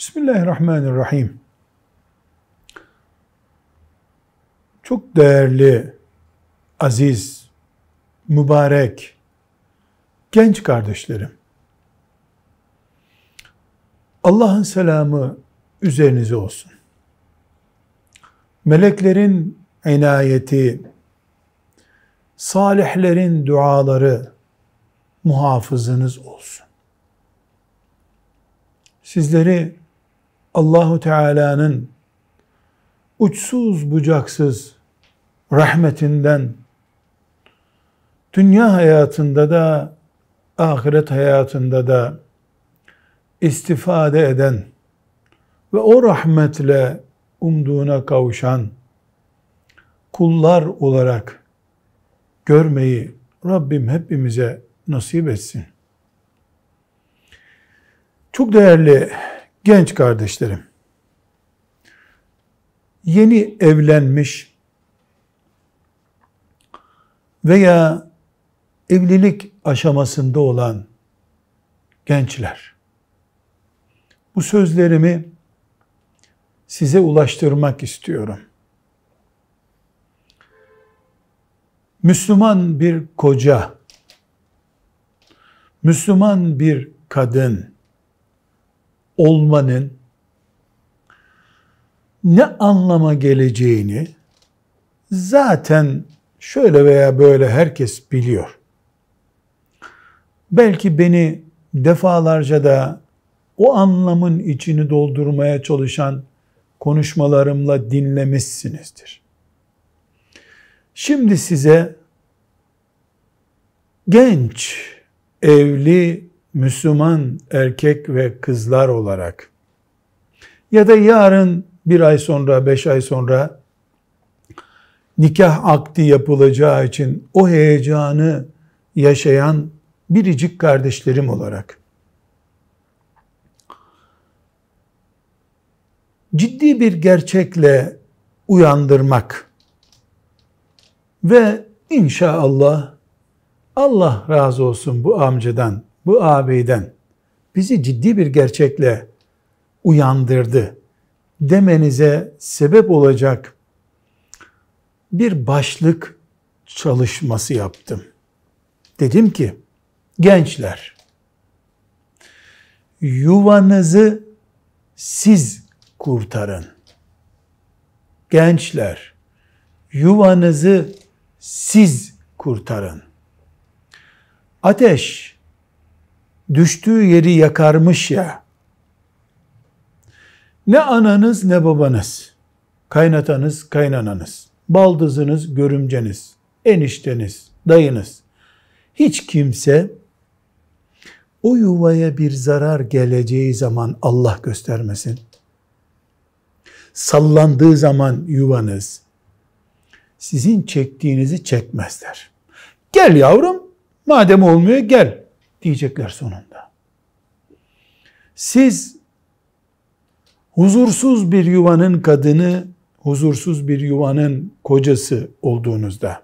Bismillahirrahmanirrahim. Çok değerli, aziz, mübarek, genç kardeşlerim. Allah'ın selamı üzerinize olsun. Meleklerin inayeti, salihlerin duaları muhafızınız olsun. Sizleri Allahu Teala'nın uçsuz bucaksız rahmetinden dünya hayatında da ahiret hayatında da istifade eden ve o rahmetle umduğuna kavuşan kullar olarak görmeyi Rabbim hepimize nasip etsin. Çok değerli Genç kardeşlerim, yeni evlenmiş veya evlilik aşamasında olan gençler, bu sözlerimi size ulaştırmak istiyorum. Müslüman bir koca, Müslüman bir kadın, olmanın ne anlama geleceğini zaten şöyle veya böyle herkes biliyor. Belki beni defalarca da o anlamın içini doldurmaya çalışan konuşmalarımla dinlemişsinizdir. Şimdi size genç, evli Müslüman erkek ve kızlar olarak ya da yarın bir ay sonra, beş ay sonra nikah akdi yapılacağı için o heyecanı yaşayan biricik kardeşlerim olarak ciddi bir gerçekle uyandırmak ve inşallah Allah razı olsun bu amcadan bu ağabeyden bizi ciddi bir gerçekle uyandırdı demenize sebep olacak bir başlık çalışması yaptım. Dedim ki gençler yuvanızı siz kurtarın. Gençler yuvanızı siz kurtarın. Ateş düştüğü yeri yakarmış ya, ne ananız ne babanız, kaynatanız kaynananız, baldızınız görümceniz, enişteniz, dayınız, hiç kimse o yuvaya bir zarar geleceği zaman Allah göstermesin. Sallandığı zaman yuvanız sizin çektiğinizi çekmezler. Gel yavrum madem olmuyor gel diyecekler sonunda. Siz huzursuz bir yuvanın kadını, huzursuz bir yuvanın kocası olduğunuzda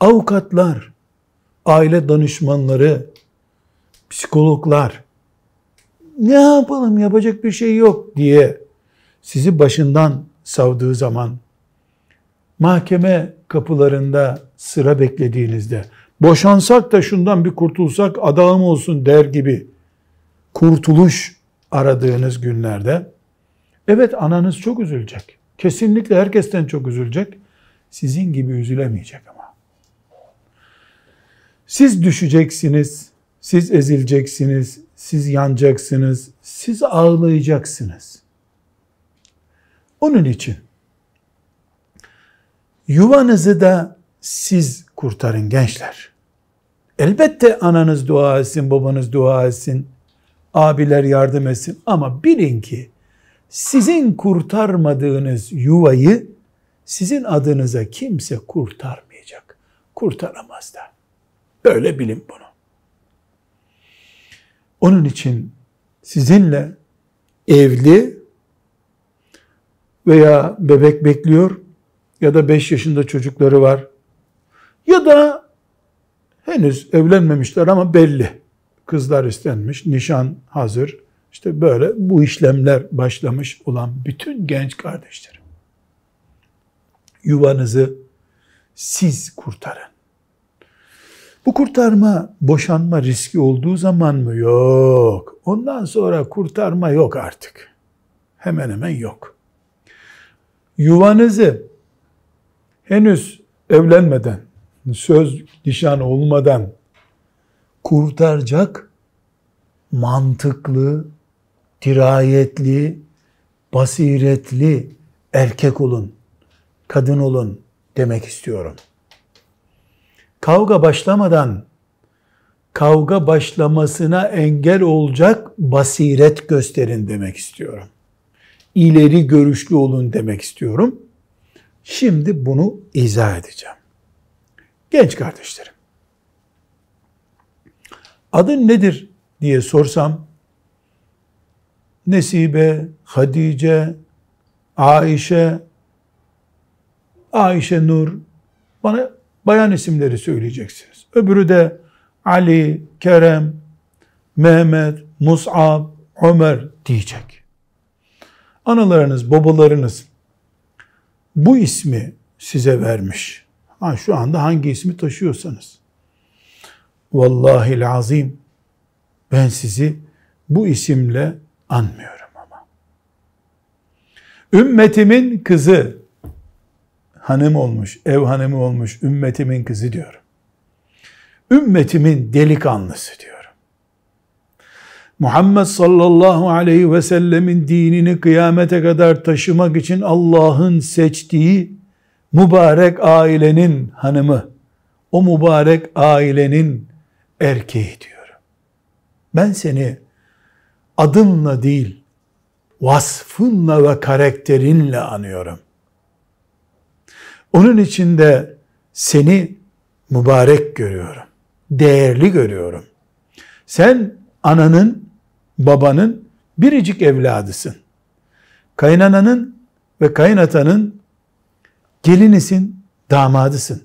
avukatlar, aile danışmanları, psikologlar ne yapalım yapacak bir şey yok diye sizi başından savdığı zaman mahkeme kapılarında sıra beklediğinizde boşansak da şundan bir kurtulsak adağım olsun der gibi kurtuluş aradığınız günlerde evet ananız çok üzülecek. Kesinlikle herkesten çok üzülecek. Sizin gibi üzülemeyecek ama. Siz düşeceksiniz, siz ezileceksiniz, siz yanacaksınız, siz ağlayacaksınız. Onun için yuvanızı da siz kurtarın gençler. Elbette ananız dua etsin, babanız dua etsin, abiler yardım etsin ama bilin ki sizin kurtarmadığınız yuvayı sizin adınıza kimse kurtarmayacak. Kurtaramaz da. Böyle bilin bunu. Onun için sizinle evli veya bebek bekliyor ya da 5 yaşında çocukları var ya da henüz evlenmemişler ama belli. Kızlar istenmiş, nişan hazır. İşte böyle bu işlemler başlamış olan bütün genç kardeşlerim. Yuvanızı siz kurtarın. Bu kurtarma boşanma riski olduğu zaman mı? Yok. Ondan sonra kurtarma yok artık. Hemen hemen yok. Yuvanızı henüz evlenmeden söz nişan olmadan kurtaracak mantıklı, dirayetli, basiretli erkek olun, kadın olun demek istiyorum. Kavga başlamadan kavga başlamasına engel olacak basiret gösterin demek istiyorum. İleri görüşlü olun demek istiyorum. Şimdi bunu izah edeceğim. Genç kardeşlerim. Adın nedir diye sorsam Nesibe, Hadice, Ayşe, Ayşe Nur bana bayan isimleri söyleyeceksiniz. Öbürü de Ali, Kerem, Mehmet, Mus'ab, Ömer diyecek. Analarınız, babalarınız bu ismi size vermiş. Ha, şu anda hangi ismi taşıyorsanız. vallahi azim ben sizi bu isimle anmıyorum ama. Ümmetimin kızı hanım olmuş, ev hanımı olmuş ümmetimin kızı diyorum. Ümmetimin delikanlısı diyorum. Muhammed sallallahu aleyhi ve sellemin dinini kıyamete kadar taşımak için Allah'ın seçtiği mübarek ailenin hanımı, o mübarek ailenin erkeği diyorum. Ben seni adınla değil, vasfınla ve karakterinle anıyorum. Onun içinde seni mübarek görüyorum. Değerli görüyorum. Sen ananın, babanın biricik evladısın. Kaynananın ve kaynatanın gelinisin, damadısın.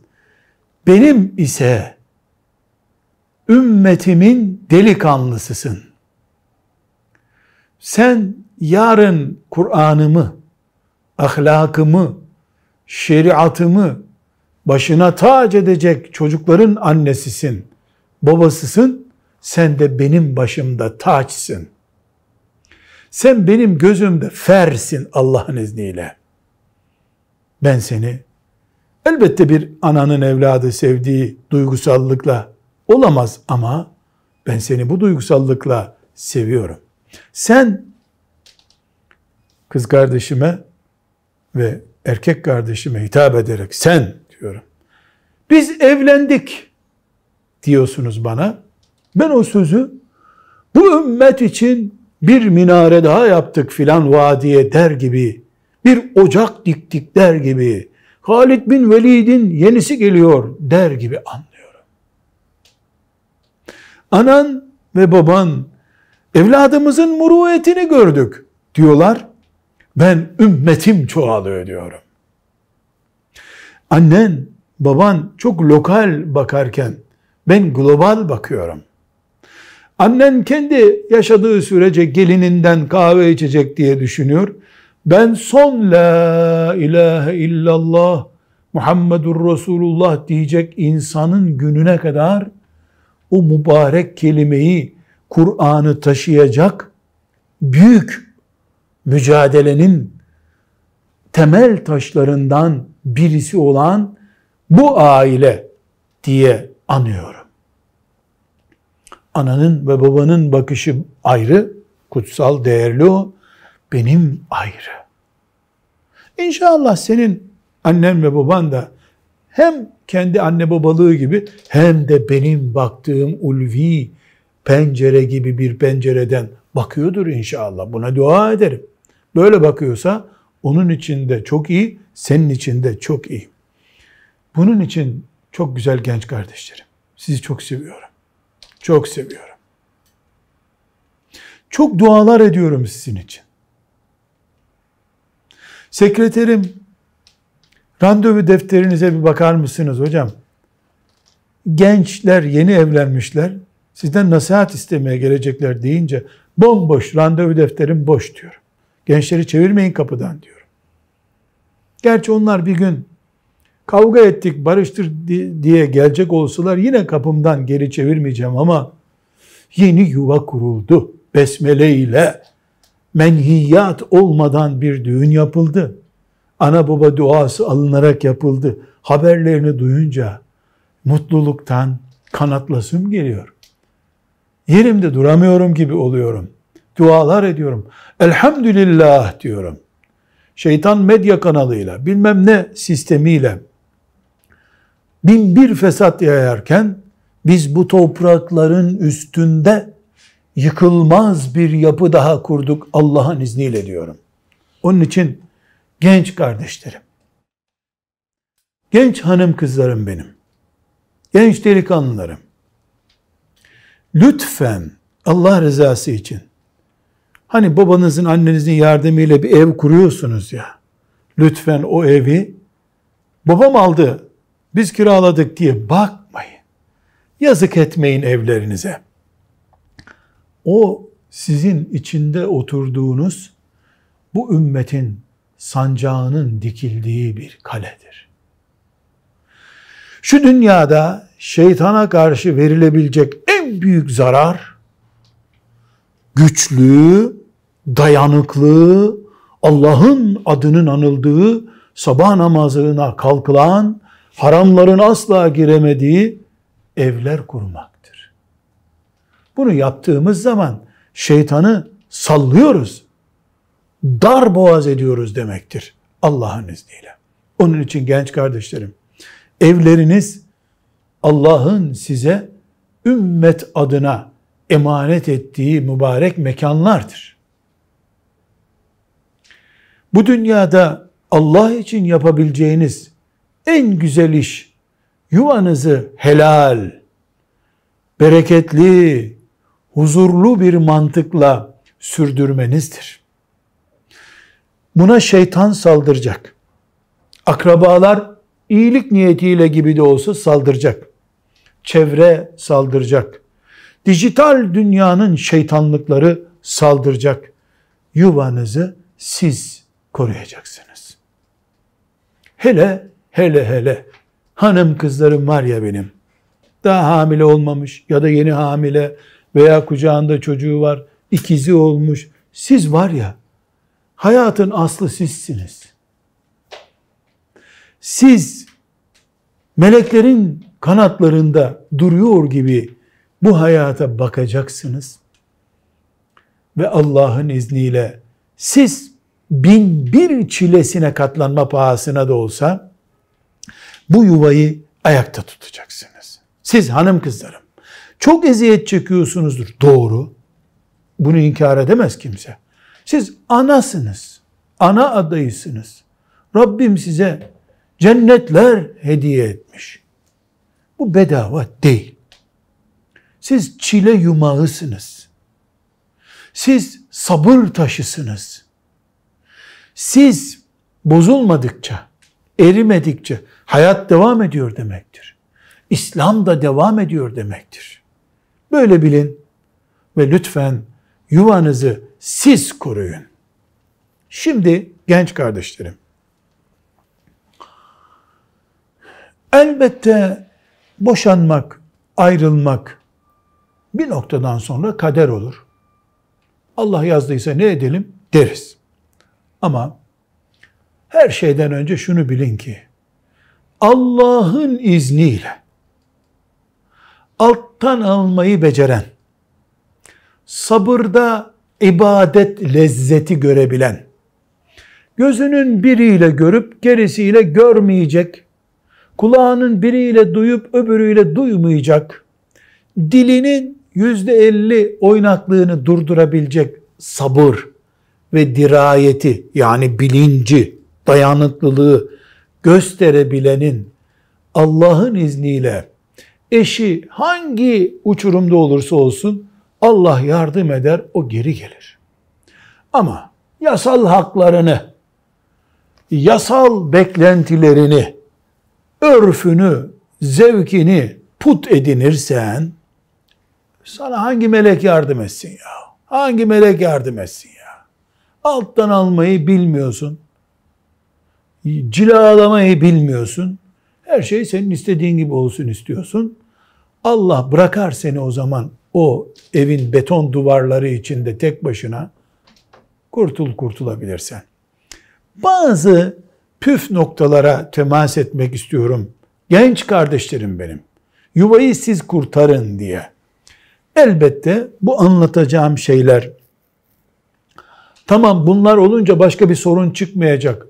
Benim ise ümmetimin delikanlısısın. Sen yarın Kur'an'ımı, ahlakımı, şeriatımı başına tac edecek çocukların annesisin, babasısın. Sen de benim başımda taçsın. Sen benim gözümde fersin Allah'ın izniyle.'' ben seni. Elbette bir ananın evladı sevdiği duygusallıkla olamaz ama ben seni bu duygusallıkla seviyorum. Sen kız kardeşime ve erkek kardeşime hitap ederek sen diyorum. Biz evlendik diyorsunuz bana. Ben o sözü bu ümmet için bir minare daha yaptık filan vadiye der gibi bir ocak diktik der gibi, Halid bin Velid'in yenisi geliyor der gibi anlıyorum. Anan ve baban evladımızın muruetini gördük diyorlar. Ben ümmetim çoğalıyor diyorum. Annen, baban çok lokal bakarken ben global bakıyorum. Annen kendi yaşadığı sürece gelininden kahve içecek diye düşünüyor ben son la ilahe illallah Muhammedur Resulullah diyecek insanın gününe kadar o mübarek kelimeyi Kur'an'ı taşıyacak büyük mücadelenin temel taşlarından birisi olan bu aile diye anıyorum. Ananın ve babanın bakışı ayrı, kutsal, değerli o benim ayrı. İnşallah senin annen ve baban da hem kendi anne babalığı gibi hem de benim baktığım ulvi pencere gibi bir pencereden bakıyordur inşallah. Buna dua ederim. Böyle bakıyorsa onun için de çok iyi, senin için de çok iyi. Bunun için çok güzel genç kardeşlerim. Sizi çok seviyorum. Çok seviyorum. Çok dualar ediyorum sizin için. Sekreterim randevu defterinize bir bakar mısınız hocam? Gençler yeni evlenmişler. Sizden nasihat istemeye gelecekler deyince bomboş randevu defterim boş diyor. Gençleri çevirmeyin kapıdan diyor. Gerçi onlar bir gün kavga ettik barıştır diye gelecek olsalar yine kapımdan geri çevirmeyeceğim ama yeni yuva kuruldu besmele ile menhiyat olmadan bir düğün yapıldı. Ana baba duası alınarak yapıldı. Haberlerini duyunca mutluluktan kanatlasım geliyor. Yerimde duramıyorum gibi oluyorum. Dualar ediyorum. Elhamdülillah diyorum. Şeytan medya kanalıyla, bilmem ne sistemiyle bin bir fesat yayarken biz bu toprakların üstünde yıkılmaz bir yapı daha kurduk Allah'ın izniyle diyorum. Onun için genç kardeşlerim, genç hanım kızlarım benim, genç delikanlılarım, lütfen Allah rızası için, hani babanızın annenizin yardımıyla bir ev kuruyorsunuz ya, lütfen o evi babam aldı, biz kiraladık diye bakmayın. Yazık etmeyin evlerinize. O sizin içinde oturduğunuz bu ümmetin sancağının dikildiği bir kaledir. Şu dünyada şeytana karşı verilebilecek en büyük zarar güçlü, dayanıklı, Allah'ın adının anıldığı sabah namazına kalkılan, haramların asla giremediği evler kurmak. Bunu yaptığımız zaman şeytanı sallıyoruz. Dar boğaz ediyoruz demektir Allah'ın izniyle. Onun için genç kardeşlerim, evleriniz Allah'ın size ümmet adına emanet ettiği mübarek mekanlardır. Bu dünyada Allah için yapabileceğiniz en güzel iş yuvanızı helal, bereketli, huzurlu bir mantıkla sürdürmenizdir. Buna şeytan saldıracak. Akrabalar iyilik niyetiyle gibi de olsa saldıracak. Çevre saldıracak. Dijital dünyanın şeytanlıkları saldıracak. Yuvanızı siz koruyacaksınız. Hele hele hele hanım kızlarım var ya benim. Daha hamile olmamış ya da yeni hamile veya kucağında çocuğu var, ikizi olmuş. Siz var ya, hayatın aslı sizsiniz. Siz meleklerin kanatlarında duruyor gibi bu hayata bakacaksınız. Ve Allah'ın izniyle siz bin bir çilesine katlanma pahasına da olsa bu yuvayı ayakta tutacaksınız. Siz hanım kızlarım, çok eziyet çekiyorsunuzdur. Doğru. Bunu inkar edemez kimse. Siz anasınız. Ana adayısınız. Rabbim size cennetler hediye etmiş. Bu bedava değil. Siz çile yumağısınız. Siz sabır taşısınız. Siz bozulmadıkça, erimedikçe hayat devam ediyor demektir. İslam da devam ediyor demektir. Böyle bilin ve lütfen yuvanızı siz koruyun. Şimdi genç kardeşlerim, elbette boşanmak, ayrılmak bir noktadan sonra kader olur. Allah yazdıysa ne edelim deriz. Ama her şeyden önce şunu bilin ki Allah'ın izniyle alttan almayı beceren, sabırda ibadet lezzeti görebilen, gözünün biriyle görüp gerisiyle görmeyecek, kulağının biriyle duyup öbürüyle duymayacak, dilinin yüzde elli oynaklığını durdurabilecek sabır ve dirayeti yani bilinci, dayanıklılığı gösterebilenin Allah'ın izniyle eşi hangi uçurumda olursa olsun Allah yardım eder o geri gelir. Ama yasal haklarını, yasal beklentilerini, örfünü, zevkini put edinirsen sana hangi melek yardım etsin ya? Hangi melek yardım etsin ya? Alttan almayı bilmiyorsun. Cilalamayı bilmiyorsun. Her şey senin istediğin gibi olsun istiyorsun. Allah bırakar seni o zaman o evin beton duvarları içinde tek başına kurtul kurtulabilirsen. Bazı püf noktalara temas etmek istiyorum. Genç kardeşlerim benim. Yuvayı siz kurtarın diye. Elbette bu anlatacağım şeyler tamam bunlar olunca başka bir sorun çıkmayacak.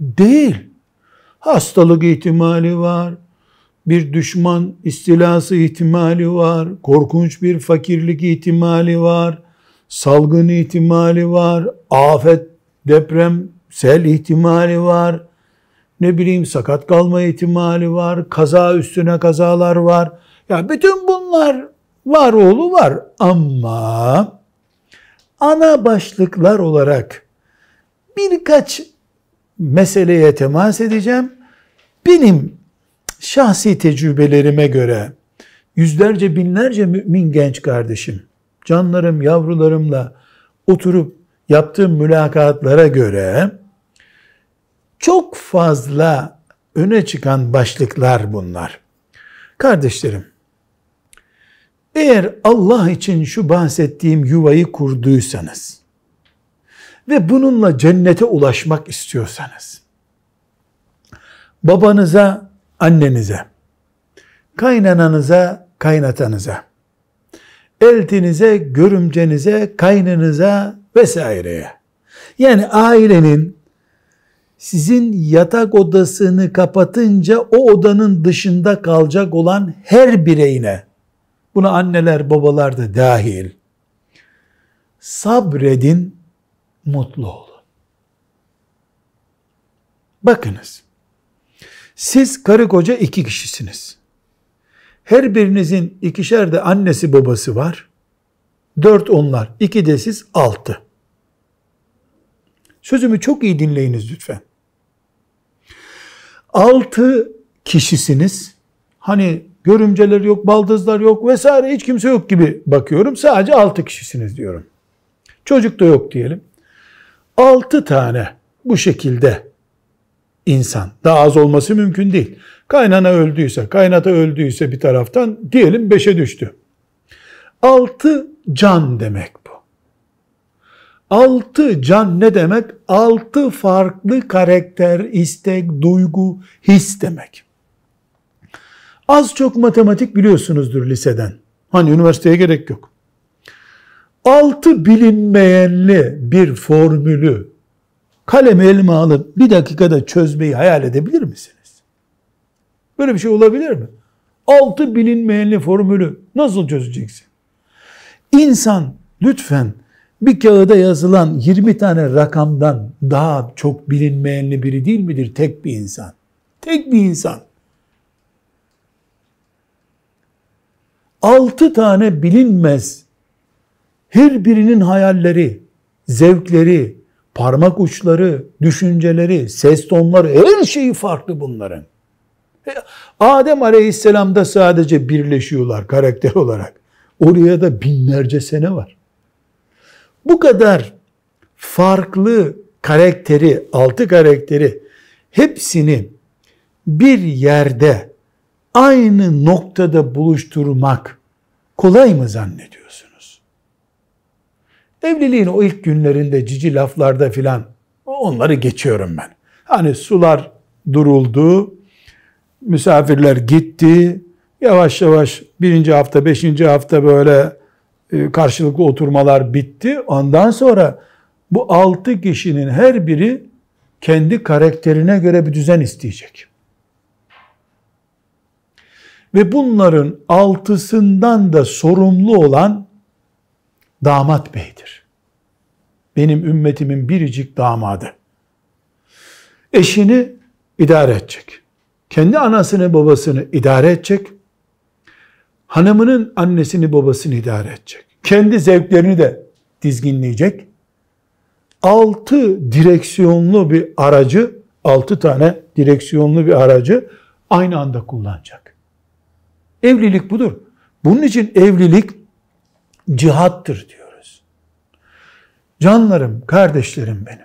Değil. Hastalık ihtimali var, bir düşman istilası ihtimali var, korkunç bir fakirlik ihtimali var, salgın ihtimali var, afet, deprem, sel ihtimali var, ne bileyim sakat kalma ihtimali var, kaza üstüne kazalar var. Ya bütün bunlar var oğlu var ama ana başlıklar olarak birkaç meseleye temas edeceğim. Benim şahsi tecrübelerime göre yüzlerce binlerce mümin genç kardeşim, canlarım, yavrularımla oturup yaptığım mülakatlara göre çok fazla öne çıkan başlıklar bunlar. Kardeşlerim, eğer Allah için şu bahsettiğim yuvayı kurduysanız ve bununla cennete ulaşmak istiyorsanız, babanıza annenize, kaynananıza, kaynatanıza, eltinize, görümcenize, kaynınıza vesaireye. Yani ailenin sizin yatak odasını kapatınca o odanın dışında kalacak olan her bireyine, buna anneler babalar da dahil, sabredin, mutlu olun. Bakınız, siz karı koca iki kişisiniz. Her birinizin ikişer de annesi babası var. Dört onlar, iki de siz altı. Sözümü çok iyi dinleyiniz lütfen. Altı kişisiniz. Hani görümceler yok, baldızlar yok vesaire hiç kimse yok gibi bakıyorum. Sadece altı kişisiniz diyorum. Çocuk da yok diyelim. Altı tane bu şekilde insan. Daha az olması mümkün değil. Kaynana öldüyse, kaynata öldüyse bir taraftan diyelim beşe düştü. Altı can demek bu. Altı can ne demek? Altı farklı karakter, istek, duygu, his demek. Az çok matematik biliyorsunuzdur liseden. Hani üniversiteye gerek yok. Altı bilinmeyenli bir formülü kalemi elime alıp bir dakikada çözmeyi hayal edebilir misiniz? Böyle bir şey olabilir mi? Altı bilinmeyenli formülü nasıl çözeceksin? İnsan lütfen bir kağıda yazılan 20 tane rakamdan daha çok bilinmeyenli biri değil midir tek bir insan? Tek bir insan. Altı tane bilinmez her birinin hayalleri, zevkleri, parmak uçları, düşünceleri, ses tonları her şeyi farklı bunların. E, Adem Aleyhisselam'da sadece birleşiyorlar karakter olarak. Oraya da binlerce sene var. Bu kadar farklı karakteri, altı karakteri hepsini bir yerde aynı noktada buluşturmak kolay mı zannediyorsunuz? Evliliğin o ilk günlerinde cici laflarda filan onları geçiyorum ben. Hani sular duruldu, misafirler gitti, yavaş yavaş birinci hafta, beşinci hafta böyle e, karşılıklı oturmalar bitti. Ondan sonra bu altı kişinin her biri kendi karakterine göre bir düzen isteyecek. Ve bunların altısından da sorumlu olan damat beydir. Benim ümmetimin biricik damadı. Eşini idare edecek. Kendi anasını babasını idare edecek. Hanımının annesini babasını idare edecek. Kendi zevklerini de dizginleyecek. Altı direksiyonlu bir aracı, altı tane direksiyonlu bir aracı aynı anda kullanacak. Evlilik budur. Bunun için evlilik cihattır diyoruz. Canlarım, kardeşlerim benim.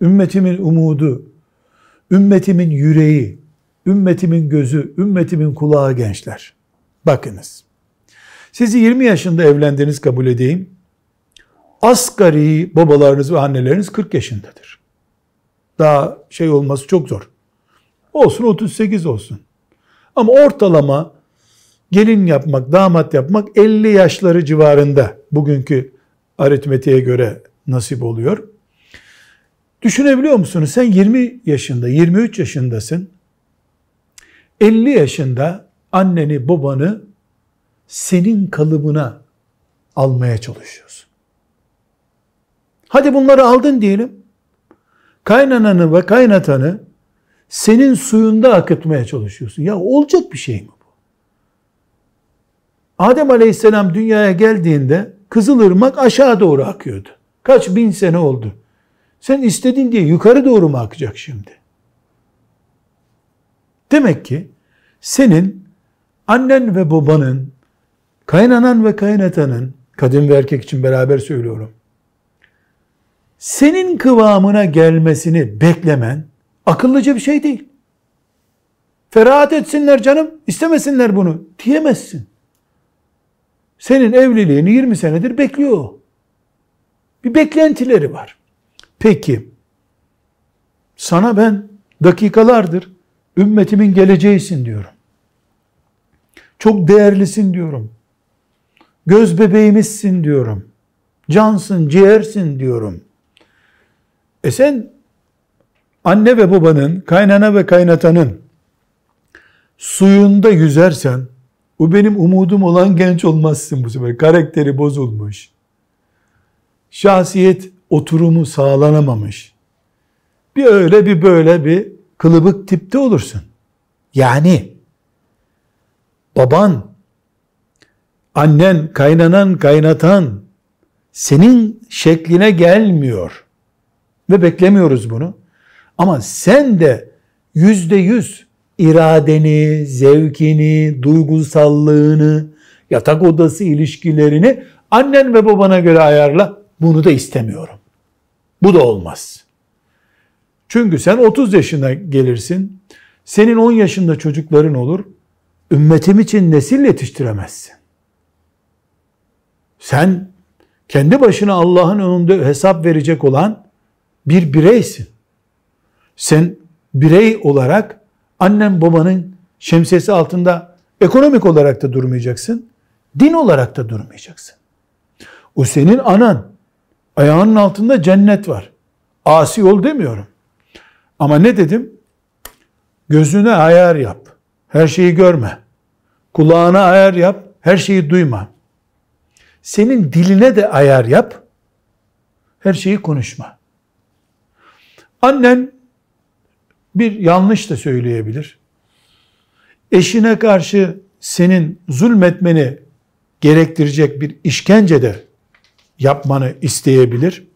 Ümmetimin umudu, ümmetimin yüreği, ümmetimin gözü, ümmetimin kulağı gençler. Bakınız. Sizi 20 yaşında evlendiğiniz kabul edeyim. Asgari babalarınız ve anneleriniz 40 yaşındadır. Daha şey olması çok zor. Olsun 38 olsun. Ama ortalama gelin yapmak, damat yapmak 50 yaşları civarında bugünkü aritmetiğe göre nasip oluyor. Düşünebiliyor musunuz? Sen 20 yaşında, 23 yaşındasın. 50 yaşında anneni, babanı senin kalıbına almaya çalışıyorsun. Hadi bunları aldın diyelim. Kaynananı ve kaynatanı senin suyunda akıtmaya çalışıyorsun. Ya olacak bir şey mi? Adem aleyhisselam dünyaya geldiğinde Kızılırmak aşağı doğru akıyordu. Kaç bin sene oldu. Sen istedin diye yukarı doğru mu akacak şimdi? Demek ki senin annen ve babanın, kaynanan ve kaynatanın, kadın ve erkek için beraber söylüyorum. Senin kıvamına gelmesini beklemen akıllıca bir şey değil. Ferahat etsinler canım, istemesinler bunu diyemezsin. Senin evliliğini 20 senedir bekliyor. Bir beklentileri var. Peki sana ben dakikalardır ümmetimin geleceğisin diyorum. Çok değerlisin diyorum. Göz bebeğimizsin diyorum. Cansın, ciğersin diyorum. E sen anne ve babanın, kaynana ve kaynatanın suyunda yüzersen bu benim umudum olan genç olmazsın bu sefer. Karakteri bozulmuş. Şahsiyet oturumu sağlanamamış. Bir öyle bir böyle bir kılıbık tipte olursun. Yani baban, annen, kaynanan, kaynatan senin şekline gelmiyor. Ve beklemiyoruz bunu. Ama sen de yüzde yüz iradeni, zevkini, duygusallığını, yatak odası ilişkilerini annen ve babana göre ayarla. Bunu da istemiyorum. Bu da olmaz. Çünkü sen 30 yaşına gelirsin. Senin 10 yaşında çocukların olur. Ümmetim için nesil yetiştiremezsin. Sen kendi başına Allah'ın önünde hesap verecek olan bir bireysin. Sen birey olarak Annen babanın şemsiyesi altında ekonomik olarak da durmayacaksın. Din olarak da durmayacaksın. O senin anan. Ayağının altında cennet var. Asi ol demiyorum. Ama ne dedim? Gözüne ayar yap. Her şeyi görme. Kulağına ayar yap. Her şeyi duyma. Senin diline de ayar yap. Her şeyi konuşma. Annen bir yanlış da söyleyebilir. Eşine karşı senin zulmetmeni gerektirecek bir işkence de yapmanı isteyebilir.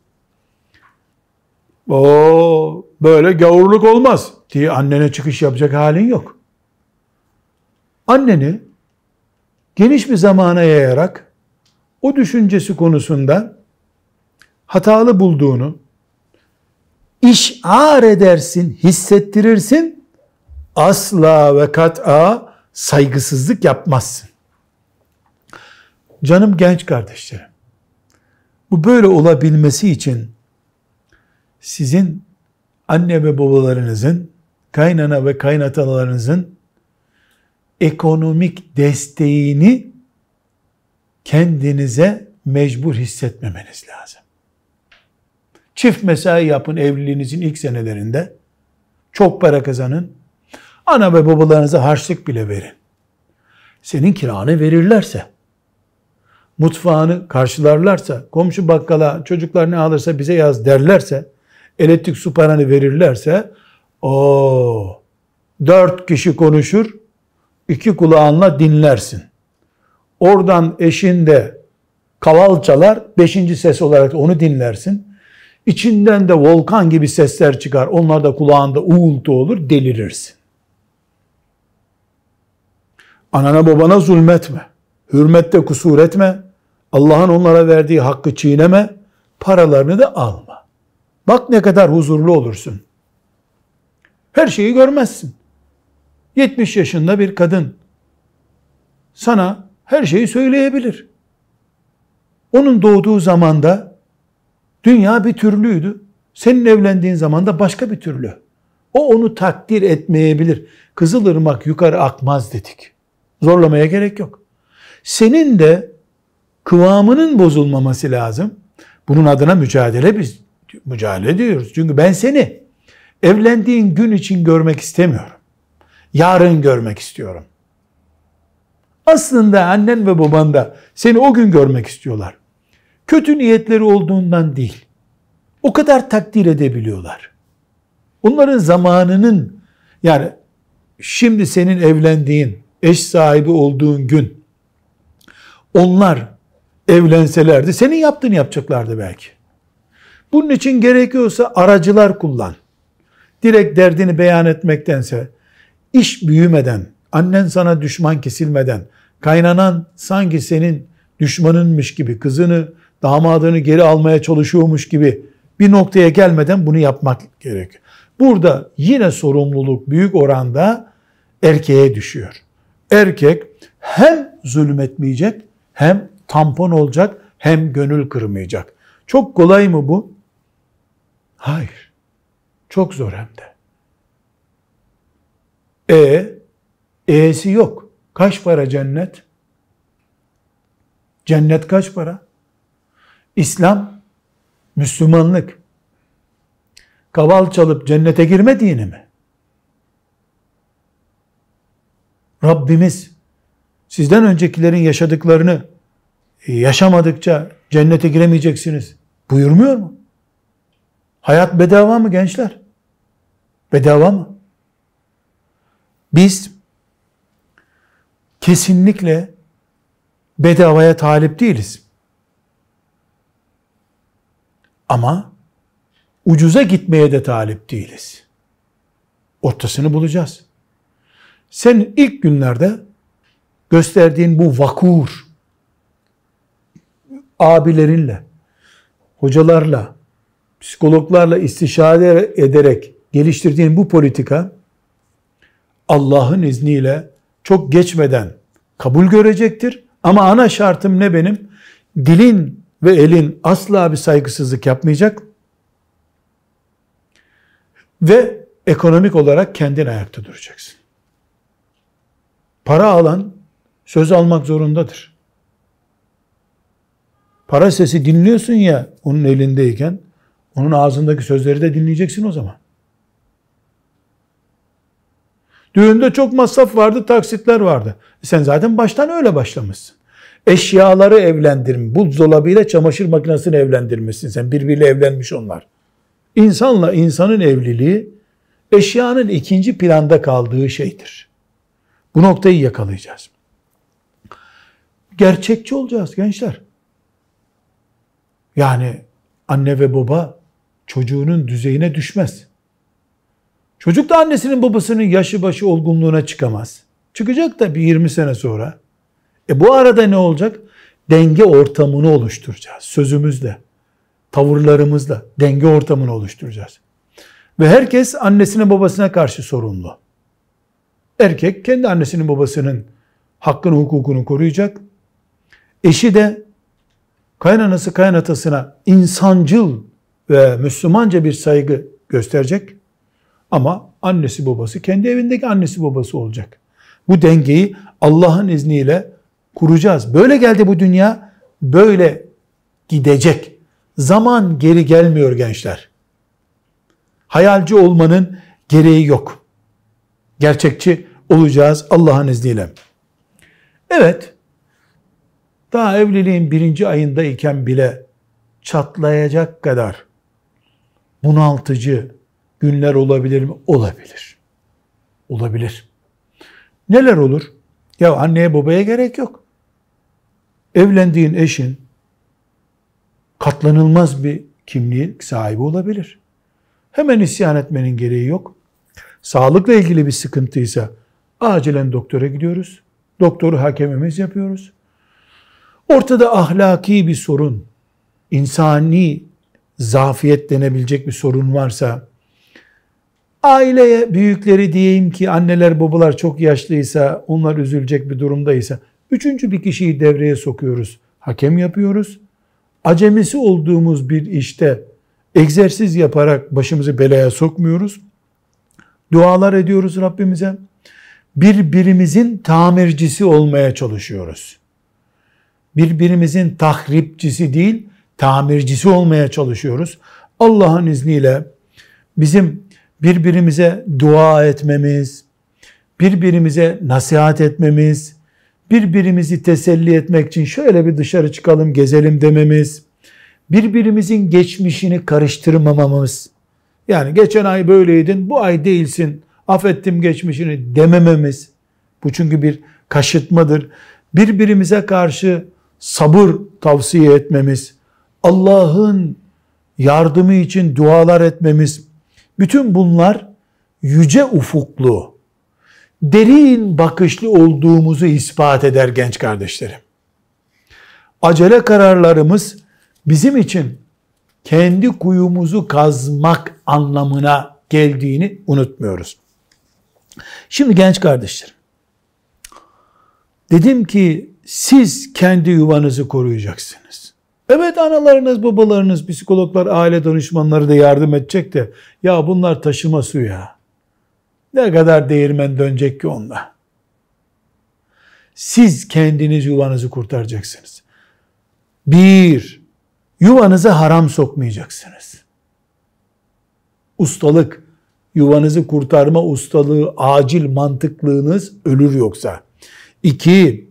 O böyle gavurluk olmaz diye annene çıkış yapacak halin yok. Anneni geniş bir zamana yayarak o düşüncesi konusunda hatalı bulduğunu, işar edersin, hissettirirsin. Asla ve kat'a saygısızlık yapmazsın. Canım genç kardeşlerim, bu böyle olabilmesi için sizin anne ve babalarınızın, kaynana ve kaynatalarınızın ekonomik desteğini kendinize mecbur hissetmemeniz lazım. Çift mesai yapın evliliğinizin ilk senelerinde. Çok para kazanın. Ana ve babalarınıza harçlık bile verin. Senin kiranı verirlerse, mutfağını karşılarlarsa, komşu bakkala çocuklar ne alırsa bize yaz derlerse, elektrik su paranı verirlerse, o dört kişi konuşur, iki kulağınla dinlersin. Oradan eşin de kaval çalar, beşinci ses olarak onu dinlersin. İçinden de volkan gibi sesler çıkar. Onlar da kulağında uğultu olur, delirirsin. Anana babana zulmetme. Hürmette kusur etme. Allah'ın onlara verdiği hakkı çiğneme. Paralarını da alma. Bak ne kadar huzurlu olursun. Her şeyi görmezsin. 70 yaşında bir kadın sana her şeyi söyleyebilir. Onun doğduğu zamanda Dünya bir türlüydü. Senin evlendiğin zaman da başka bir türlü. O onu takdir etmeyebilir. Kızılırmak yukarı akmaz dedik. Zorlamaya gerek yok. Senin de kıvamının bozulmaması lazım. Bunun adına mücadele biz mücadele ediyoruz. Çünkü ben seni evlendiğin gün için görmek istemiyorum. Yarın görmek istiyorum. Aslında annen ve baban da seni o gün görmek istiyorlar kötü niyetleri olduğundan değil. O kadar takdir edebiliyorlar. Onların zamanının yani şimdi senin evlendiğin, eş sahibi olduğun gün onlar evlenselerdi senin yaptığını yapacaklardı belki. Bunun için gerekiyorsa aracılar kullan. Direkt derdini beyan etmektense iş büyümeden, annen sana düşman kesilmeden, kaynanan sanki senin düşmanınmış gibi kızını damadını geri almaya çalışıyormuş gibi bir noktaya gelmeden bunu yapmak gerek. Burada yine sorumluluk büyük oranda erkeğe düşüyor. Erkek hem zulmetmeyecek hem tampon olacak hem gönül kırmayacak. Çok kolay mı bu? Hayır. Çok zor hem de. E, e'si yok. Kaç para cennet? Cennet kaç para? İslam, Müslümanlık, kaval çalıp cennete girme dini mi? Rabbimiz sizden öncekilerin yaşadıklarını yaşamadıkça cennete giremeyeceksiniz buyurmuyor mu? Hayat bedava mı gençler? Bedava mı? Biz kesinlikle bedavaya talip değiliz. Ama ucuza gitmeye de talip değiliz. Ortasını bulacağız. Sen ilk günlerde gösterdiğin bu vakur abilerinle, hocalarla, psikologlarla istişare ederek geliştirdiğin bu politika Allah'ın izniyle çok geçmeden kabul görecektir. Ama ana şartım ne benim? Dilin ve elin asla bir saygısızlık yapmayacak ve ekonomik olarak kendin ayakta duracaksın. Para alan söz almak zorundadır. Para sesi dinliyorsun ya onun elindeyken onun ağzındaki sözleri de dinleyeceksin o zaman. Düğünde çok masraf vardı, taksitler vardı. E sen zaten baştan öyle başlamışsın. Eşyaları evlendirme. Buzdolabıyla çamaşır makinesini evlendirmişsin sen. Birbiriyle evlenmiş onlar. İnsanla insanın evliliği eşyanın ikinci planda kaldığı şeydir. Bu noktayı yakalayacağız. Gerçekçi olacağız gençler. Yani anne ve baba çocuğunun düzeyine düşmez. Çocuk da annesinin babasının yaşı başı olgunluğuna çıkamaz. Çıkacak da bir 20 sene sonra. E bu arada ne olacak? Denge ortamını oluşturacağız sözümüzle, tavırlarımızla denge ortamını oluşturacağız. Ve herkes annesine babasına karşı sorumlu. Erkek kendi annesinin babasının hakkını hukukunu koruyacak. Eşi de kaynanası kaynatasına insancıl ve Müslümanca bir saygı gösterecek. Ama annesi babası kendi evindeki annesi babası olacak. Bu dengeyi Allah'ın izniyle kuracağız. Böyle geldi bu dünya, böyle gidecek. Zaman geri gelmiyor gençler. Hayalci olmanın gereği yok. Gerçekçi olacağız Allah'ın izniyle. Evet, daha evliliğin birinci ayında iken bile çatlayacak kadar bunaltıcı günler olabilir mi? Olabilir. Olabilir. Neler olur? Ya anneye babaya gerek yok. Evlendiğin eşin katlanılmaz bir kimliği sahibi olabilir. Hemen isyan etmenin gereği yok. Sağlıkla ilgili bir sıkıntıysa acilen doktora gidiyoruz. Doktoru hakemimiz yapıyoruz. Ortada ahlaki bir sorun, insani zafiyet denebilecek bir sorun varsa Aileye büyükleri diyeyim ki anneler babalar çok yaşlıysa onlar üzülecek bir durumdaysa üçüncü bir kişiyi devreye sokuyoruz. Hakem yapıyoruz. Acemisi olduğumuz bir işte egzersiz yaparak başımızı belaya sokmuyoruz. Dualar ediyoruz Rabbimize. Birbirimizin tamircisi olmaya çalışıyoruz. Birbirimizin tahripçisi değil, tamircisi olmaya çalışıyoruz. Allah'ın izniyle bizim birbirimize dua etmemiz, birbirimize nasihat etmemiz, birbirimizi teselli etmek için şöyle bir dışarı çıkalım, gezelim dememiz, birbirimizin geçmişini karıştırmamamız, yani geçen ay böyleydin, bu ay değilsin, affettim geçmişini demememiz, bu çünkü bir kaşıtmadır. Birbirimize karşı sabır tavsiye etmemiz, Allah'ın yardımı için dualar etmemiz, bütün bunlar yüce ufuklu, derin bakışlı olduğumuzu ispat eder genç kardeşlerim. Acele kararlarımız bizim için kendi kuyumuzu kazmak anlamına geldiğini unutmuyoruz. Şimdi genç kardeşlerim, dedim ki siz kendi yuvanızı koruyacaksınız. Evet analarınız, babalarınız, psikologlar, aile danışmanları da yardım edecek de ya bunlar taşıma suya. Ne kadar değirmen dönecek ki onunla? Siz kendiniz yuvanızı kurtaracaksınız. Bir, yuvanıza haram sokmayacaksınız. Ustalık, yuvanızı kurtarma ustalığı, acil mantıklığınız ölür yoksa. İki,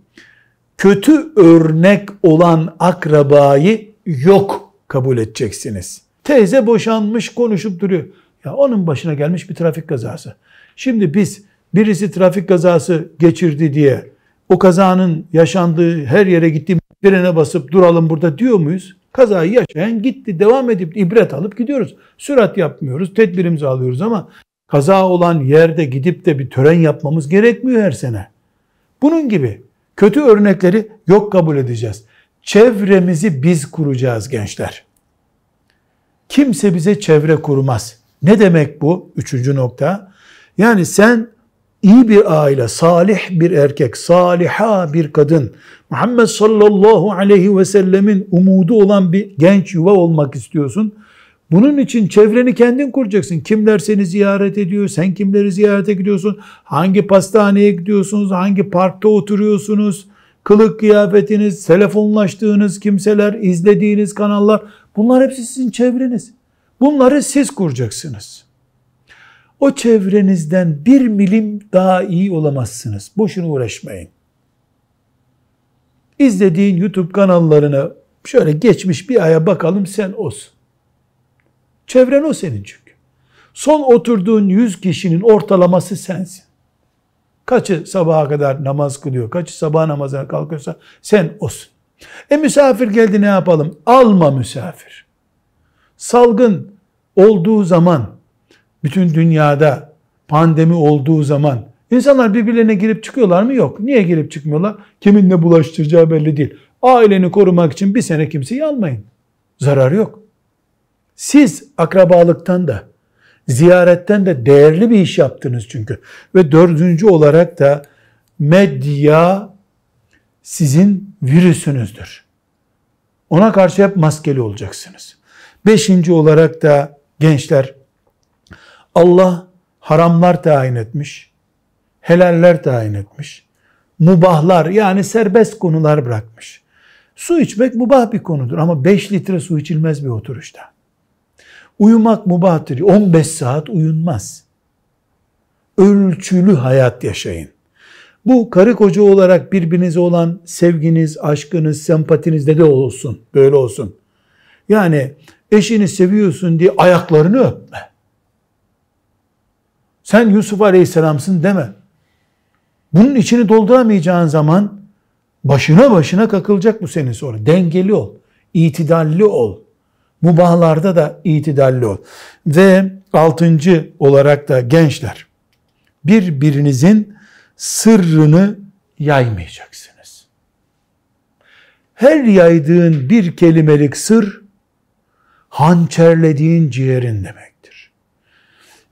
kötü örnek olan akrabayı yok kabul edeceksiniz. Teyze boşanmış konuşup duruyor. Ya onun başına gelmiş bir trafik kazası. Şimdi biz birisi trafik kazası geçirdi diye o kazanın yaşandığı her yere gittiğimiz birine basıp duralım burada diyor muyuz? Kazayı yaşayan gitti devam edip ibret alıp gidiyoruz. Sürat yapmıyoruz, tedbirimizi alıyoruz ama kaza olan yerde gidip de bir tören yapmamız gerekmiyor her sene. Bunun gibi Kötü örnekleri yok kabul edeceğiz. Çevremizi biz kuracağız gençler. Kimse bize çevre kurmaz. Ne demek bu? Üçüncü nokta. Yani sen iyi bir aile, salih bir erkek, saliha bir kadın, Muhammed sallallahu aleyhi ve sellemin umudu olan bir genç yuva olmak istiyorsun. Bunun için çevreni kendin kuracaksın. Kimler seni ziyaret ediyor, sen kimleri ziyarete gidiyorsun, hangi pastaneye gidiyorsunuz, hangi parkta oturuyorsunuz, kılık kıyafetiniz, telefonlaştığınız kimseler, izlediğiniz kanallar bunlar hepsi sizin çevreniz. Bunları siz kuracaksınız. O çevrenizden bir milim daha iyi olamazsınız. Boşuna uğraşmayın. İzlediğin YouTube kanallarına şöyle geçmiş bir aya bakalım sen olsun. Çevren o senin çünkü. Son oturduğun 100 kişinin ortalaması sensin. Kaçı sabaha kadar namaz kılıyor, kaçı sabah namazına kalkıyorsa sen olsun. E misafir geldi ne yapalım? Alma misafir. Salgın olduğu zaman, bütün dünyada pandemi olduğu zaman insanlar birbirlerine girip çıkıyorlar mı? Yok. Niye girip çıkmıyorlar? Kimin ne bulaştıracağı belli değil. Aileni korumak için bir sene kimseyi almayın. Zarar yok. Siz akrabalıktan da, ziyaretten de değerli bir iş yaptınız çünkü. Ve dördüncü olarak da medya sizin virüsünüzdür. Ona karşı hep maskeli olacaksınız. Beşinci olarak da gençler Allah haramlar tayin etmiş, helaller tayin etmiş, mubahlar yani serbest konular bırakmış. Su içmek mubah bir konudur ama 5 litre su içilmez bir oturuşta. Uyumak mubahtır. 15 saat uyunmaz. Ölçülü hayat yaşayın. Bu karı koca olarak birbirinize olan sevginiz, aşkınız, sempatinizde de olsun. Böyle olsun. Yani eşini seviyorsun diye ayaklarını öpme. Sen Yusuf Aleyhisselam'sın deme. Bunun içini dolduramayacağın zaman başına başına kakılacak bu senin sonra. Dengeli ol, itidalli ol. Mubahlarda da itidalli ol. Ve altıncı olarak da gençler birbirinizin sırrını yaymayacaksınız. Her yaydığın bir kelimelik sır hançerlediğin ciğerin demektir.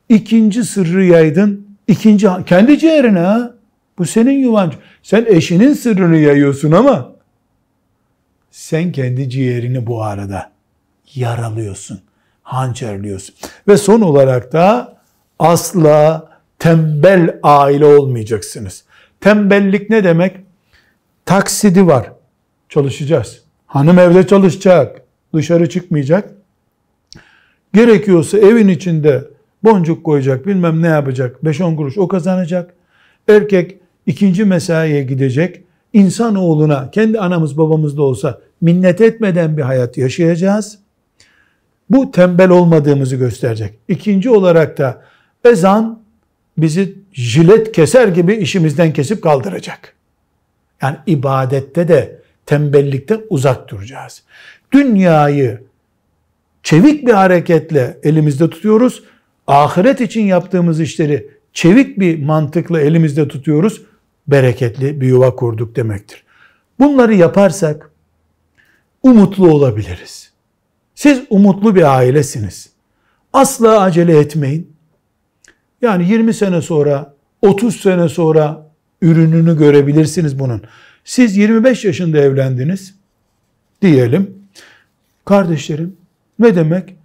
İkinci sırrı yaydın, ikinci kendi ciğerine ha. Bu senin yuvan. Sen eşinin sırrını yayıyorsun ama sen kendi ciğerini bu arada yaralıyorsun, hançerliyorsun. Ve son olarak da asla tembel aile olmayacaksınız. Tembellik ne demek? Taksidi var. Çalışacağız. Hanım evde çalışacak. Dışarı çıkmayacak. Gerekiyorsa evin içinde boncuk koyacak, bilmem ne yapacak. 5-10 kuruş o kazanacak. Erkek ikinci mesaiye gidecek. İnsan oğluna, kendi anamız babamız da olsa minnet etmeden bir hayat yaşayacağız. Bu tembel olmadığımızı gösterecek. İkinci olarak da ezan bizi jilet keser gibi işimizden kesip kaldıracak. Yani ibadette de tembellikten uzak duracağız. Dünyayı çevik bir hareketle elimizde tutuyoruz. Ahiret için yaptığımız işleri çevik bir mantıkla elimizde tutuyoruz. Bereketli bir yuva kurduk demektir. Bunları yaparsak umutlu olabiliriz. Siz umutlu bir ailesiniz. Asla acele etmeyin. Yani 20 sene sonra, 30 sene sonra ürününü görebilirsiniz bunun. Siz 25 yaşında evlendiniz diyelim. Kardeşlerim ne demek?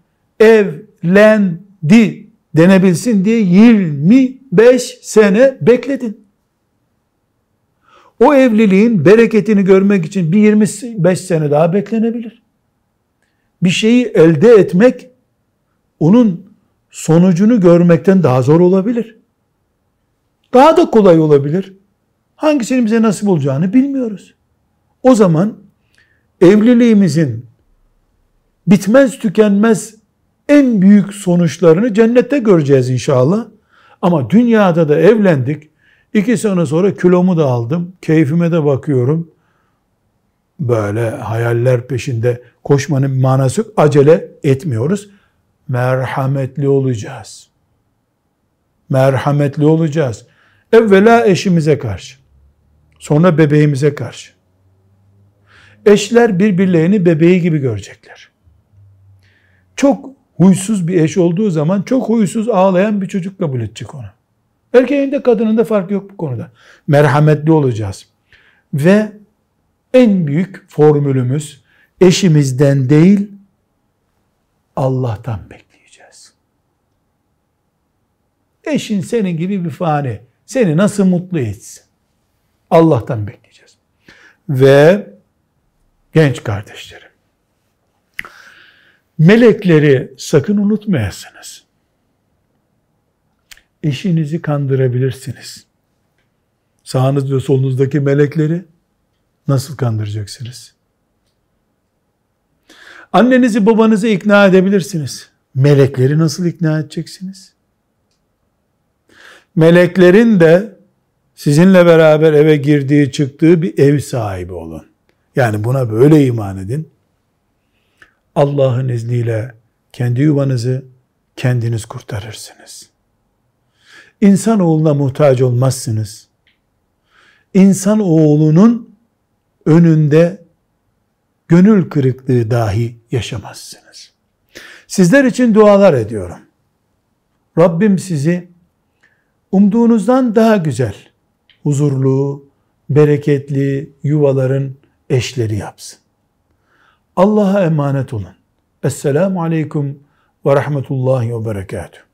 Evlendi denebilsin diye 25 sene bekledin. O evliliğin bereketini görmek için bir 25 sene daha beklenebilir bir şeyi elde etmek onun sonucunu görmekten daha zor olabilir. Daha da kolay olabilir. Hangisinin bize nasip olacağını bilmiyoruz. O zaman evliliğimizin bitmez tükenmez en büyük sonuçlarını cennette göreceğiz inşallah. Ama dünyada da evlendik. İki sene sonra kilomu da aldım. Keyfime de bakıyorum. Böyle hayaller peşinde Koşmanın manası yok. Acele etmiyoruz. Merhametli olacağız. Merhametli olacağız. Evvela eşimize karşı. Sonra bebeğimize karşı. Eşler birbirlerini bebeği gibi görecekler. Çok huysuz bir eş olduğu zaman çok huysuz ağlayan bir çocuk kabul edecek onu. Erkeğin de kadının da farkı yok bu konuda. Merhametli olacağız. Ve en büyük formülümüz eşimizden değil Allah'tan bekleyeceğiz. Eşin senin gibi bir fani. Seni nasıl mutlu etsin? Allah'tan bekleyeceğiz. Ve genç kardeşlerim, melekleri sakın unutmayasınız. Eşinizi kandırabilirsiniz. Sağınız ve solunuzdaki melekleri nasıl kandıracaksınız? Annenizi babanızı ikna edebilirsiniz. Melekleri nasıl ikna edeceksiniz? Meleklerin de sizinle beraber eve girdiği çıktığı bir ev sahibi olun. Yani buna böyle iman edin. Allah'ın izniyle kendi yuvanızı kendiniz kurtarırsınız. İnsan oğluna muhtaç olmazsınız. İnsan oğlunun önünde gönül kırıklığı dahi yaşamazsınız. Sizler için dualar ediyorum. Rabbim sizi umduğunuzdan daha güzel, huzurlu, bereketli yuvaların eşleri yapsın. Allah'a emanet olun. Esselamu Aleyküm ve Rahmetullahi ve Berekatuhu.